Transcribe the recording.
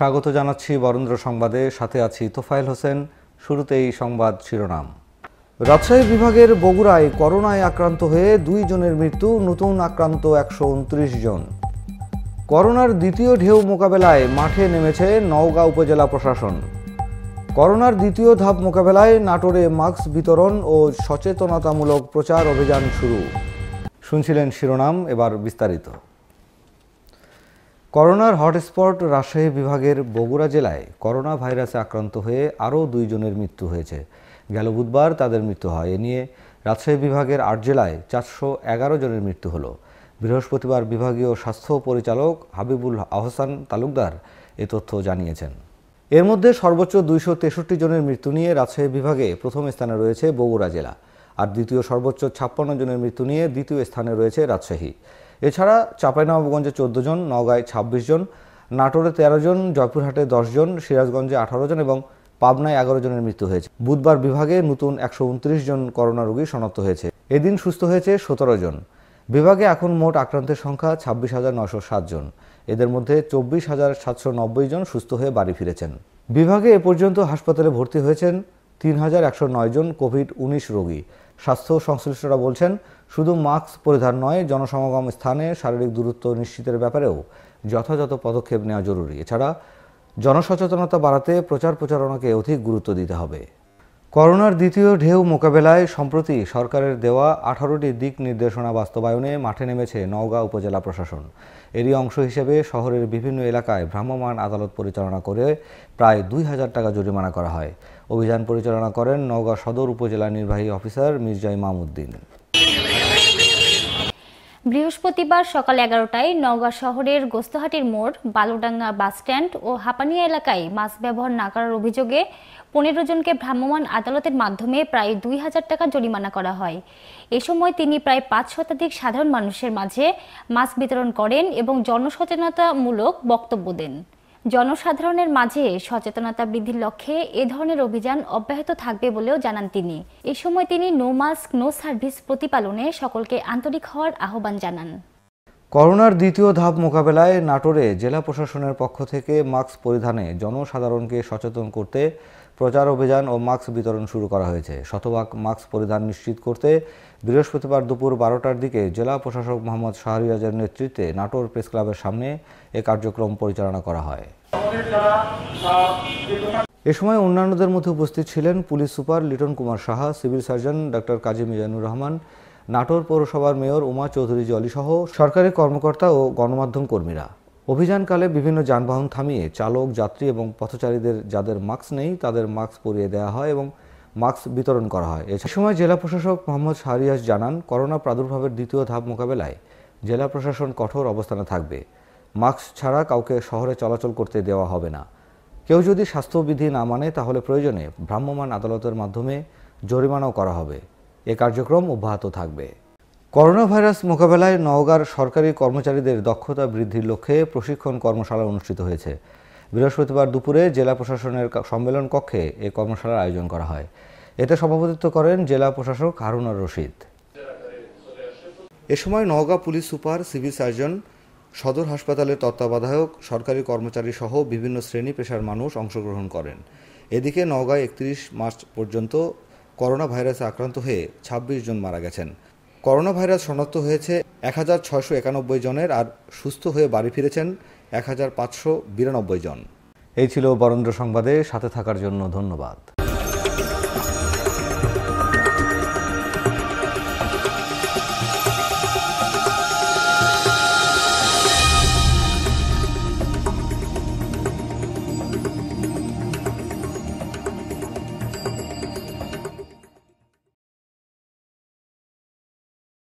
স্বাগত জানাচ্ছি বরেন্দ্র সংবাদে সাথে আছি তোফায়েল হোসেন শুরুতেই সংবাদ শিরোনাম রাজশাহী বিভাগের বগুড়ায় করোনায় আক্রান্ত হয়ে দুই জনের মৃত্যু নতুন আক্রান্ত একশো জন করোনার দ্বিতীয় ঢেউ মোকাবেলায় মাঠে নেমেছে নওগাঁ উপজেলা প্রশাসন করোনার দ্বিতীয় ধাপ মোকাবেলায় নাটোরে মাস্ক বিতরণ ও সচেতনতামূলক প্রচার অভিযান শুরু শুনছিলেন শিরোনাম এবার বিস্তারিত করোনার হটস্পট রাজশাহী বিভাগের বগুড়া জেলায় করোনা ভাইরাসে আক্রান্ত হয়ে আরও দুইজনের মৃত্যু হয়েছে গেল বুধবার তাদের মৃত্যু হয় এ নিয়ে রাজশাহী বিভাগের আট জেলায় চারশো এগারো জনের মৃত্যু হল বৃহস্পতিবার বিভাগীয় স্বাস্থ্য পরিচালক হাবিবুল আহসান তালুকদার এ তথ্য জানিয়েছেন এর মধ্যে সর্বোচ্চ দুইশো তেষট্টি জনের মৃত্যু নিয়ে রাজশাহী বিভাগে প্রথম স্থানে রয়েছে বগুড়া জেলা আর দ্বিতীয় সর্বোচ্চ ছাপ্পান্ন জনের মৃত্যু নিয়ে দ্বিতীয় স্থানে রয়েছে রাজশাহী এছাড়া চাঁপাইনবাবগঞ্জে চোদ্দ জন নগাঁয় ছাব্বিশ জন নাটোরে তেরো জন জয়পুরহাটে দশ জন সিরাজগঞ্জে আঠারো জন এবং পাবনায় এগারো জনের মৃত্যু হয়েছে বুধবার বিভাগে নতুন একশো জন করোনা রোগী শনাক্ত হয়েছে এদিন সুস্থ হয়েছে সতেরো জন বিভাগে এখন মোট আক্রান্তের সংখ্যা ছাব্বিশ হাজার সাত জন এদের মধ্যে চব্বিশ হাজার সাতশো নব্বই জন সুস্থ হয়ে বাড়ি ফিরেছেন বিভাগে এ পর্যন্ত হাসপাতালে ভর্তি হয়েছেন তিন হাজার একশো নয় জন কোভিড উনিশ রোগী স্বাস্থ্য সংশ্লিষ্টরা বলছেন শুধু মাস্ক পরিধান নয় জনসমাগম স্থানে শারীরিক দূরত্ব নিশ্চিতের ব্যাপারেও যথাযথ পদক্ষেপ নেওয়া জরুরি এছাড়া জনসচেতনতা বাড়াতে প্রচার প্রচারণাকে অধিক গুরুত্ব দিতে হবে করোনার দ্বিতীয় ঢেউ মোকাবেলায় সম্প্রতি সরকারের দেওয়া আঠারোটি দিক নির্দেশনা বাস্তবায়নে মাঠে নেমেছে নওগাঁ উপজেলা প্রশাসন এরই অংশ হিসেবে শহরের বিভিন্ন এলাকায় ভ্রাম্যমাণ আদালত পরিচালনা করে প্রায় দুই হাজার টাকা জরিমানা করা হয় অভিযান পরিচালনা করেন নওগাঁ সদর উপজেলা নির্বাহী অফিসার মির্জা ইমামউদ্দিন বৃহস্পতিবার সকাল এগারোটায় নওগাঁ শহরের গোস্তহাটির মোড় বালুডাঙ্গা বাসস্ট্যান্ড ও হাপানিয়া এলাকায় মাস্ক ব্যবহার না করার অভিযোগে পনেরো জনকে ভ্রাম্যমাণ আদালতের মাধ্যমে প্রায় দুই হাজার টাকা জরিমানা করা হয় এ সময় তিনি প্রায় পাঁচ শতাধিক সাধারণ মানুষের মাঝে মাস্ক বিতরণ করেন এবং জনসচেতনতামূলক বক্তব্য দেন জনসাধারণের মাঝে সচেতনতা বৃদ্ধির লক্ষ্যে এ ধরনের অভিযান অব্যাহত থাকবে বলেও জানান তিনি এ সময় তিনি নো মাস্ক নো সার্ভিস প্রতিপালনে সকলকে আন্তরিক হওয়ার আহ্বান জানান করোনার দ্বিতীয় ধাপ মোকাবেলায় নাটোরে জেলা প্রশাসনের পক্ষ থেকে মাস্ক পরিধানে জনসাধারণকে সচেতন করতে প্রচার অভিযান ও মাস্ক বিতরণ শুরু করা হয়েছে শতভাগ মাস্ক পরিধান নিশ্চিত করতে বৃহস্পতিবার দুপুর বারোটার দিকে জেলা প্রশাসক মোহাম্মদ শাহরিয়াজের নেতৃত্বে নাটোর প্রেস ক্লাবের সামনে এ কার্যক্রম পরিচালনা করা হয় এ সময় অন্যান্যদের মধ্যে উপস্থিত ছিলেন police super Liton Kumar Saha civil surgeon doctor Kazi Mizanur Rahman Natore পৌরসভার মেয়র উমা চৌধুরী জলি সহ সরকারি কর্মকর্তা ও গণমাধ্যম কর্মীরা অভিযানকালে বিভিন্ন যানবাহন থামিয়ে চালক যাত্রী এবং পথচারীদের যাদের মাস্ক নেই তাদের মাস্ক পরিয়ে দেওয়া হয় এবং মাস্ক বিতরণ করা হয় এ সময় জেলা প্রশাসক মোহাম্মদ শাহরিয়াজ জানান করোনা প্রাদুর্ভাবের দ্বিতীয় ধাপ মোকাবেলায় জেলা প্রশাসন কঠোর অবস্থানে থাকবে মাস্ক ছাড়া কাউকে শহরে চলাচল করতে দেওয়া হবে না কেউ যদি স্বাস্থ্যবিধি না মানে তাহলে প্রয়োজনে ভ্রাম্যমাণ আদালতের মাধ্যমে জরিমানাও করা হবে এ কার্যক্রম অব্যাহত থাকবে করোনা ভাইরাস মোকাবেলায় নওগাঁর সরকারি কর্মচারীদের দক্ষতা বৃদ্ধির লক্ষ্যে প্রশিক্ষণ কর্মশালা অনুষ্ঠিত হয়েছে বৃহস্পতিবার দুপুরে জেলা প্রশাসনের সম্মেলন কক্ষে এ কর্মশালার আয়োজন করা হয় এতে সভাপতিত্ব করেন জেলা প্রশাসক হারুনার রশিদ এ সময় Naogaon police super civil surgeon সদর হাসপাতালের তত্ত্বাবধায়ক সরকারি কর্মচারী সহ বিভিন্ন শ্রেণী পেশার মানুষ অংশগ্রহণ করেন এদিকে নওগাঁয় একত্রিশ মার্চ পর্যন্ত করোনা ভাইরাসে আক্রান্ত হয়ে ২৬ জন মারা গেছেন করোনা ভাইরাস শনাক্ত হয়েছে এক হাজার ছয়শো একানব্বই জনের আর সুস্থ হয়ে বাড়ি ফিরেছেন এক হাজার পাঁচশো বিরানব্বই জন এই ছিল বরেন্দ্র সংবাদে সাথে থাকার জন্য ধন্যবাদ